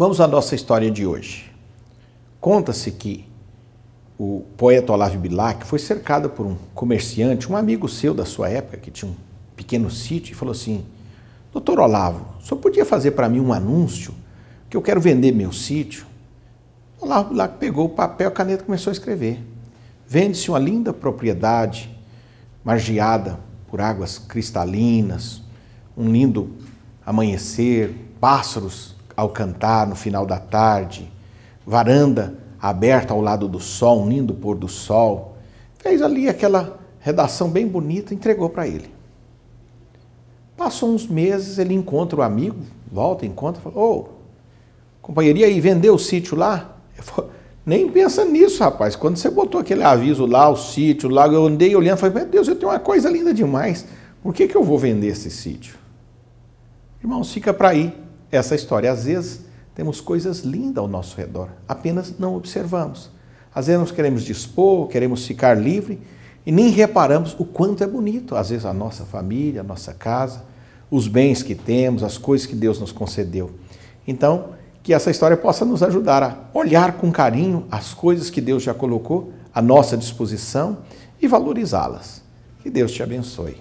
Vamos à nossa história de hoje. Conta-se que o poeta Olavo Bilac foi cercado por um comerciante, um amigo seu da sua época, que tinha um pequeno sítio, e falou assim: Doutor Olavo, só podia fazer para mim um anúncio que eu quero vender meu sítio? Olavo Bilac pegou o papel, a caneta e começou a escrever. Vende-se uma linda propriedade margeada por águas cristalinas, um lindo amanhecer, pássaros ao cantar no final da tarde, varanda aberta ao lado do sol, um lindo pôr do sol. Fez ali aquela redação bem bonita, entregou para ele. Passou uns meses, ele encontra o amigo, volta, encontra, fala: Ô, oh, companheiria aí, vendeu o sítio lá? Falo, Nem pensa nisso, rapaz. Quando você botou aquele aviso lá, o sítio lá, eu andei olhando, falei: Meu Deus, eu tenho uma coisa linda demais. Por que, que eu vou vender esse sítio? Irmãos, fica para aí essa história. Às vezes temos coisas lindas ao nosso redor, apenas não observamos. Às vezes nós queremos dispor, queremos ficar livre e nem reparamos o quanto é bonito, às vezes, a nossa família, a nossa casa, os bens que temos, as coisas que Deus nos concedeu. Então, que essa história possa nos ajudar a olhar com carinho as coisas que Deus já colocou à nossa disposição e valorizá-las. Que Deus te abençoe.